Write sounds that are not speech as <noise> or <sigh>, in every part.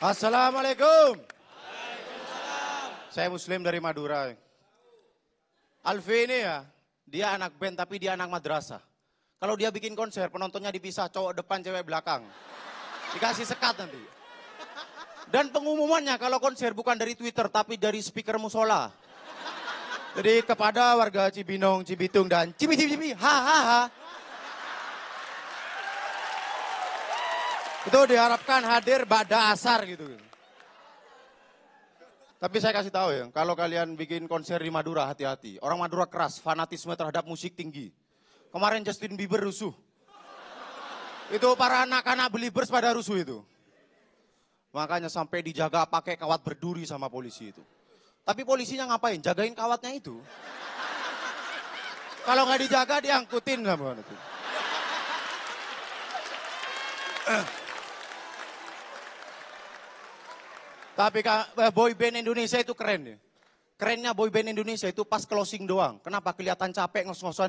Assalamualaikum. Saya muslim dari Madura. Alfi ini ya, dia anak band tapi dia anak madrasah. Kalau dia bikin konser, penontonnya dipisah cowok depan, cewek belakang. Dikasih sekat nanti. Dan pengumumannya kalau konser bukan dari Twitter tapi dari speaker musola. Jadi kepada warga Cibinong, Cibitung dan Cibi Cibi Cibi, ha ha ha. Itu diharapkan hadir pada asar gitu. Tapi saya kasih tahu ya, kalau kalian bikin konser di Madura hati-hati. Orang Madura keras, fanatisme terhadap musik tinggi. Kemarin Justin Bieber rusuh. Itu para anak-anak believers pada rusuh itu. Makanya sampai dijaga pakai kawat berduri sama polisi itu. Tapi polisinya ngapain? Jagain kawatnya itu. Kalau nggak dijaga diangkutin sama <clears throat> <clears throat> itu. Tapi eh, boy band Indonesia itu keren ya. Kerennya boy band Indonesia itu pas closing doang. Kenapa kelihatan capek ngos-ngosan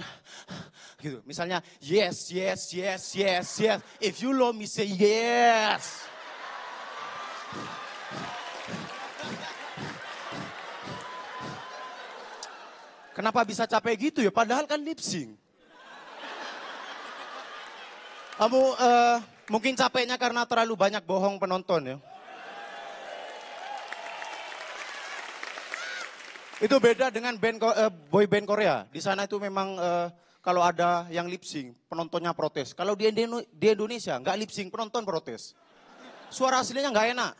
<laughs> gitu. Misalnya yes, yes, yes, yes, yes. If you love me say yes. Kenapa bisa capek gitu ya? Padahal kan lip sync. Kamu uh, mungkin capeknya karena terlalu banyak bohong penonton ya. Itu beda dengan band uh, boy band Korea. Di sana itu memang uh, kalau ada yang lipsing penontonnya protes. Kalau di, di Indonesia nggak lipsing penonton protes. Suara aslinya nggak enak.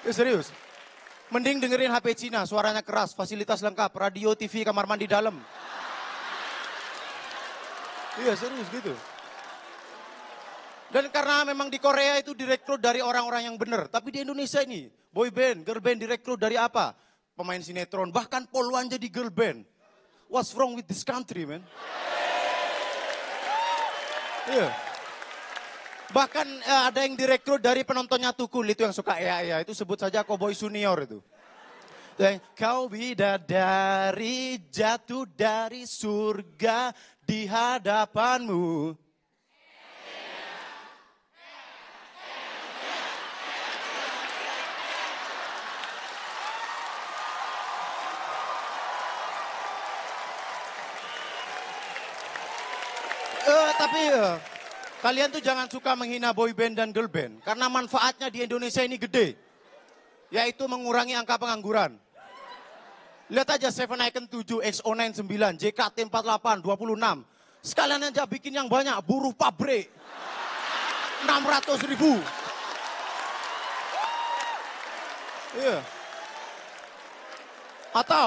Ya, serius. Mending dengerin HP Cina, suaranya keras, fasilitas lengkap, radio, TV, kamar mandi dalam. Iya serius gitu. Dan karena memang di Korea itu direkrut dari orang-orang yang benar. Tapi di Indonesia ini, boy band, girl band direkrut dari apa? Pemain sinetron, bahkan poluan jadi girl band. What's wrong with this country, man? Yeah. Bahkan uh, ada yang direkrut dari penontonnya Tukul itu yang suka ya ya itu sebut saja Cowboy Junior itu. Dan kau bidadari jatuh dari surga di hadapanmu. tapi ya, kalian tuh jangan suka menghina boy band dan girl band karena manfaatnya di Indonesia ini gede. Yaitu mengurangi angka pengangguran. Lihat aja Seven Icon 7, XO9 9, jkt 48 26. Sekalian aja bikin yang banyak, buruh pabrik. 600 ribu. Iya. juta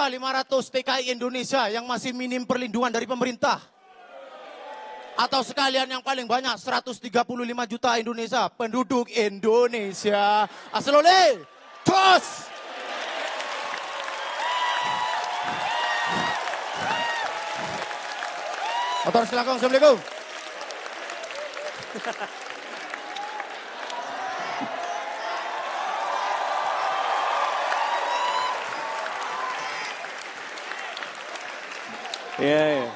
Atau 1.500 TKI Indonesia yang masih minim perlindungan dari pemerintah. Atau sekalian yang paling banyak 135 juta Indonesia, penduduk Indonesia. oleh terus. Motor silakan, Assalamualaikum. Ya, yeah, yeah.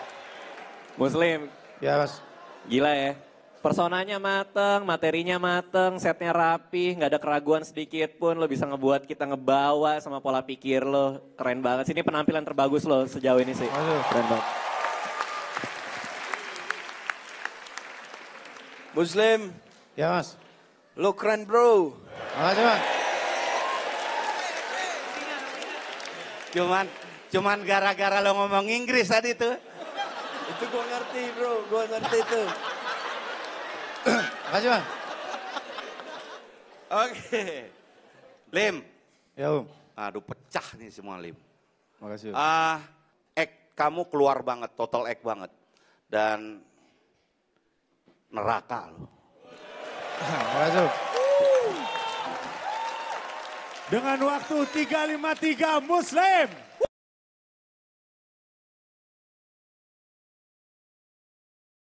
Muslim, Ya mas. Gila ya. Personanya mateng, materinya mateng, setnya rapi, nggak ada keraguan sedikit pun. Lo bisa ngebuat kita ngebawa sama pola pikir lo. Keren banget Sini ini penampilan terbagus lo sejauh ini sih. Aduh. Keren banget. Muslim. Ya mas. Lo keren bro. Makasih mas. Cuman, cuman gara-gara lo ngomong Inggris tadi tuh itu gue ngerti bro, gue ngerti itu. Makasih bang. Oke. Lim. Ya om. Aduh pecah nih semua Lim. Makasih om. Ah, ek kamu keluar banget, total ek banget. Dan neraka loh. <laughs> Makasih om. Dengan waktu 353 Muslim.